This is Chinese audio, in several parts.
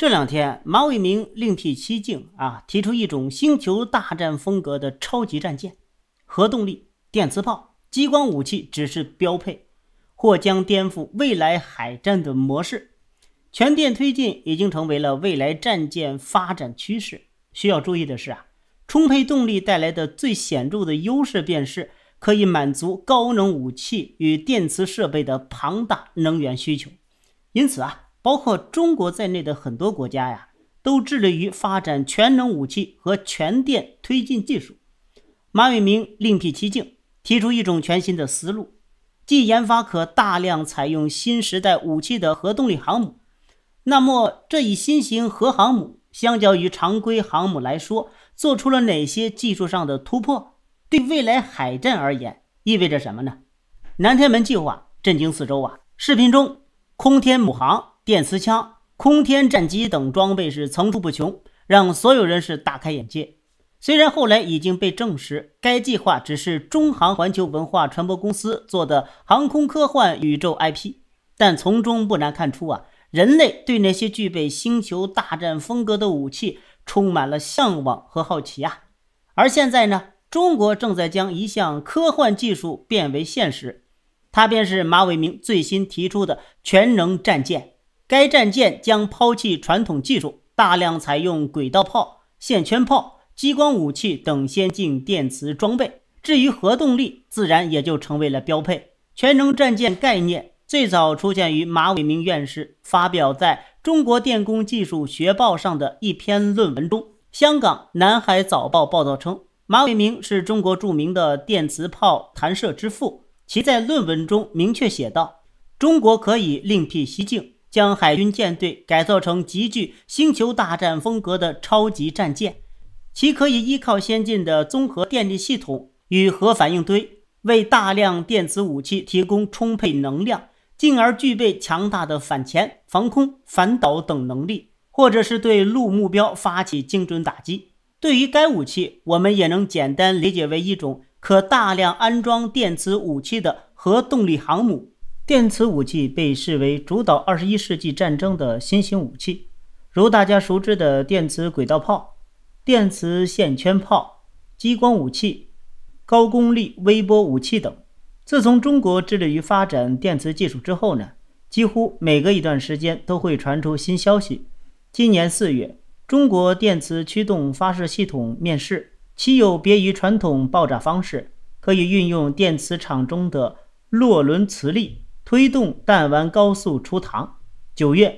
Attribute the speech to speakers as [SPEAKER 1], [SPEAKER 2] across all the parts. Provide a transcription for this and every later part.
[SPEAKER 1] 这两天，马伟明另辟蹊径啊，提出一种星球大战风格的超级战舰，核动力、电磁炮、激光武器只是标配，或将颠覆未来海战的模式。全电推进已经成为了未来战舰发展趋势。需要注意的是啊，充沛动力带来的最显著的优势便是可以满足高能武器与电磁设备的庞大能源需求。因此啊。包括中国在内的很多国家呀，都致力于发展全能武器和全电推进技术。马伟明另辟蹊径，提出一种全新的思路，即研发可大量采用新时代武器的核动力航母。那么，这一新型核航母相较于常规航母来说，做出了哪些技术上的突破？对未来海战而言意味着什么呢？南天门计划震惊四周啊！视频中，空天母航。电磁枪、空天战机等装备是层出不穷，让所有人是大开眼界。虽然后来已经被证实，该计划只是中航环球文化传播公司做的航空科幻宇宙 IP，但从中不难看出啊，人类对那些具备星球大战风格的武器充满了向往和好奇啊。而现在呢，中国正在将一项科幻技术变为现实，它便是马伟明最新提出的全能战舰。该战舰将抛弃传统技术，大量采用轨道炮、线圈炮、激光武器等先进电磁装备。至于核动力，自然也就成为了标配。全能战舰概念最早出现于马伟明院士发表在《中国电工技术学报》上的一篇论文中。香港《南海早报》报道称，马伟明是中国著名的电磁炮弹射之父。其在论文中明确写道：“中国可以另辟蹊径。”将海军舰队改造成极具《星球大战》风格的超级战舰，其可以依靠先进的综合电力系统与核反应堆为大量电子武器提供充沛能量，进而具备强大的反潜、防空、反导等能力，或者是对陆目标发起精准打击。对于该武器，我们也能简单理解为一种可大量安装电子武器的核动力航母。电磁武器被视为主导二十一世纪战争的新型武器，如大家熟知的电磁轨道炮、电磁线圈炮、激光武器、高功率微波武器等。自从中国致力于发展电磁技术之后呢，几乎每隔一段时间都会传出新消息。今年四月，中国电磁驱动发射系统面世，其有别于传统爆炸方式，可以运用电磁场中的洛伦兹力。推动弹丸高速出膛。九月，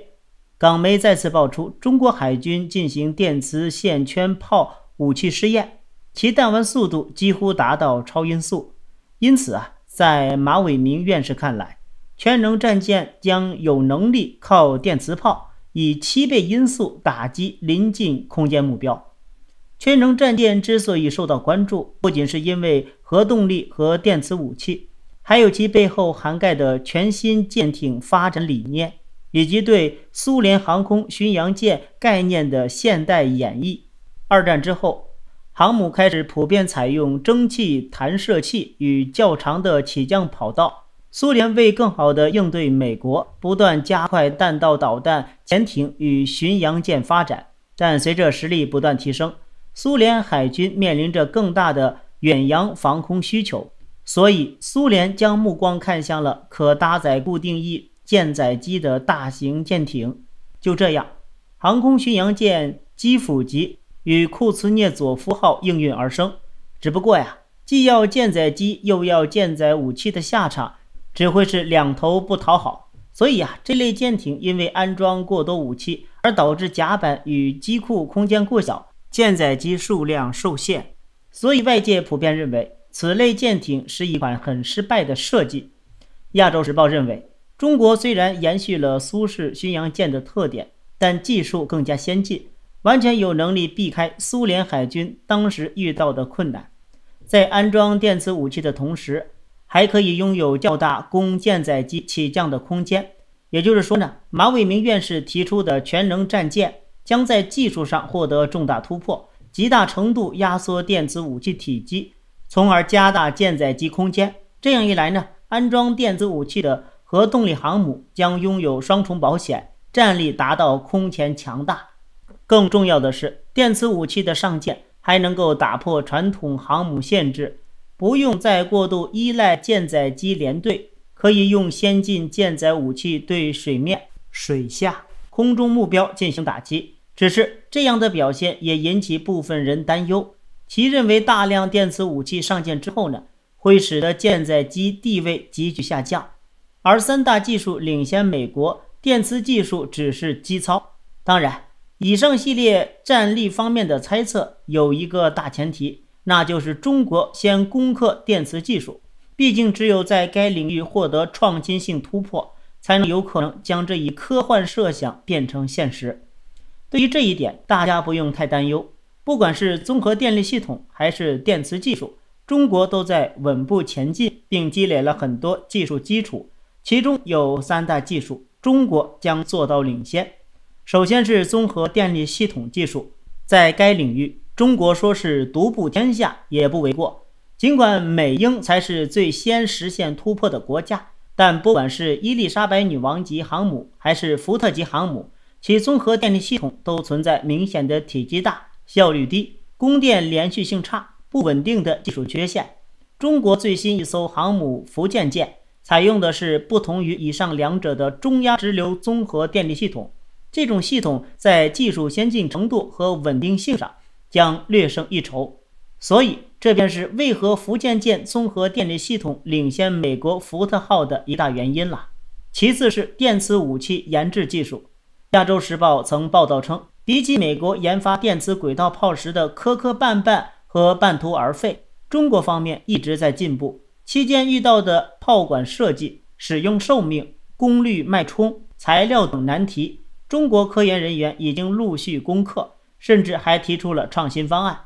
[SPEAKER 1] 港媒再次爆出中国海军进行电磁线圈炮武器试验，其弹丸速度几乎达到超音速。因此啊，在马伟明院士看来，全能战舰将有能力靠电磁炮以七倍音速打击临近空间目标。全能战舰之所以受到关注，不仅是因为核动力和电磁武器。还有其背后涵盖的全新舰艇发展理念，以及对苏联航空巡洋舰概念的现代演绎。二战之后，航母开始普遍采用蒸汽弹射器与较长的起降跑道。苏联为更好地应对美国不断加快弹道导弹潜艇与巡洋舰发展，但随着实力不断提升，苏联海军面临着更大的远洋防空需求。所以，苏联将目光看向了可搭载固定翼舰载机的大型舰艇。就这样，航空巡洋舰基辅级与库兹涅佐夫号应运而生。只不过呀，既要舰载机又要舰载武器的下场，只会是两头不讨好。所以呀，这类舰艇因为安装过多武器而导致甲板与机库空间过小，舰载机数量受限。所以外界普遍认为。此类舰艇是一款很失败的设计，《亚洲时报》认为，中国虽然延续了苏式巡洋舰的特点，但技术更加先进，完全有能力避开苏联海军当时遇到的困难。在安装电磁武器的同时，还可以拥有较大供舰载机起降的空间。也就是说呢，马伟明院士提出的全能战舰将在技术上获得重大突破，极大程度压缩电磁武器体积。从而加大舰载机空间，这样一来呢，安装电子武器的核动力航母将拥有双重保险，战力达到空前强大。更重要的是，电磁武器的上舰还能够打破传统航母限制，不用再过度依赖舰载机联队，可以用先进舰载武器对水面、水下、空中目标进行打击。只是这样的表现也引起部分人担忧。其认为，大量电磁武器上舰之后呢，会使得舰载机地位急剧下降，而三大技术领先美国，电磁技术只是基操。当然，以上系列战力方面的猜测有一个大前提，那就是中国先攻克电磁技术。毕竟，只有在该领域获得创新性突破，才能有可能将这一科幻设想变成现实。对于这一点，大家不用太担忧。不管是综合电力系统还是电磁技术，中国都在稳步前进，并积累了很多技术基础。其中有三大技术，中国将做到领先。首先是综合电力系统技术，在该领域，中国说是独步天下也不为过。尽管美英才是最先实现突破的国家，但不管是伊丽莎白女王级航母还是福特级航母，其综合电力系统都存在明显的体积大。效率低、供电连续性差、不稳定的技术缺陷。中国最新一艘航母“福建舰”采用的是不同于以上两者的中压直流综合电力系统，这种系统在技术先进程度和稳定性上将略胜一筹，所以这便是为何“福建舰”综合电力系统领先美国“福特号”的一大原因了。其次是电磁武器研制技术，《亚洲时报》曾报道称。比起美国研发电磁轨道炮时的磕磕绊绊和半途而废，中国方面一直在进步。期间遇到的炮管设计、使用寿命、功率脉冲、材料等难题，中国科研人员已经陆续攻克，甚至还提出了创新方案，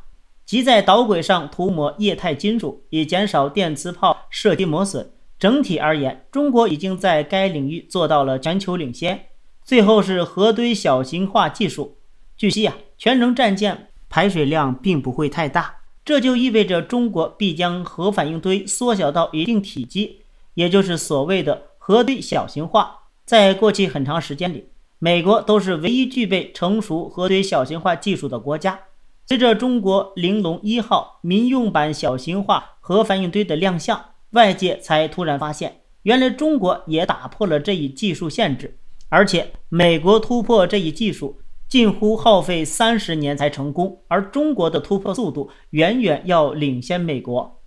[SPEAKER 1] 即在导轨上涂抹液态金属，以减少电磁炮射击磨损。整体而言，中国已经在该领域做到了全球领先。最后是核堆小型化技术。据悉啊，全能战舰排水量并不会太大，这就意味着中国必将核反应堆缩小到一定体积，也就是所谓的核堆小型化。在过去很长时间里，美国都是唯一具备成熟核堆小型化技术的国家。随着中国“玲珑一号”民用版小型化核反应堆的亮相，外界才突然发现，原来中国也打破了这一技术限制，而且美国突破这一技术。近乎耗费三十年才成功，而中国的突破速度远远要领先美国，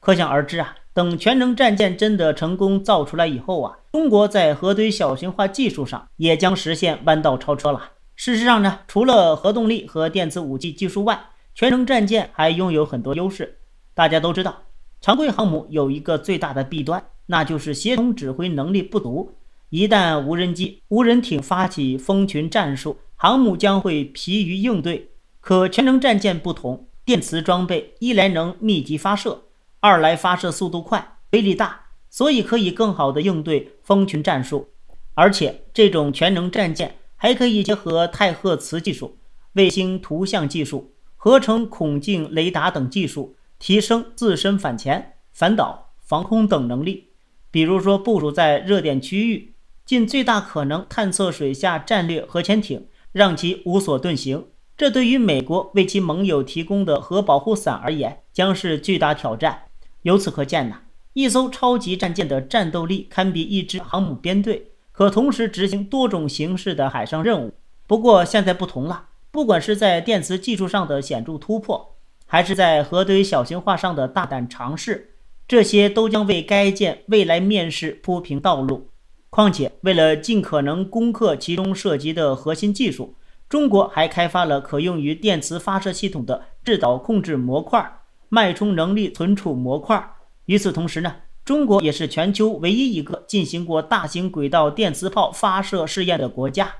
[SPEAKER 1] 可想而知啊。等全能战舰真的成功造出来以后啊，中国在核堆小型化技术上也将实现弯道超车了。事实上呢，除了核动力和电磁武器技术外，全能战舰还拥有很多优势。大家都知道，常规航母有一个最大的弊端，那就是协同指挥能力不足。一旦无人机、无人艇发起蜂群战术，航母将会疲于应对，可全能战舰不同，电磁装备一来能密集发射，二来发射速度快、威力大，所以可以更好的应对蜂群战术。而且这种全能战舰还可以结合太赫磁技术、卫星图像技术、合成孔径雷达等技术，提升自身反潜、反导、防空等能力。比如说部署在热点区域，尽最大可能探测水下战略核潜艇。让其无所遁形，这对于美国为其盟友提供的核保护伞而言将是巨大挑战。由此可见，呢一艘超级战舰的战斗力堪比一支航母编队，可同时执行多种形式的海上任务。不过现在不同了，不管是在电磁技术上的显著突破，还是在核堆小型化上的大胆尝试，这些都将为该舰未来面世铺平道路。况且，为了尽可能攻克其中涉及的核心技术，中国还开发了可用于电磁发射系统的制导控制模块、脉冲能力存储模块。与此同时呢，中国也是全球唯一一个进行过大型轨道电磁炮发射试验的国家。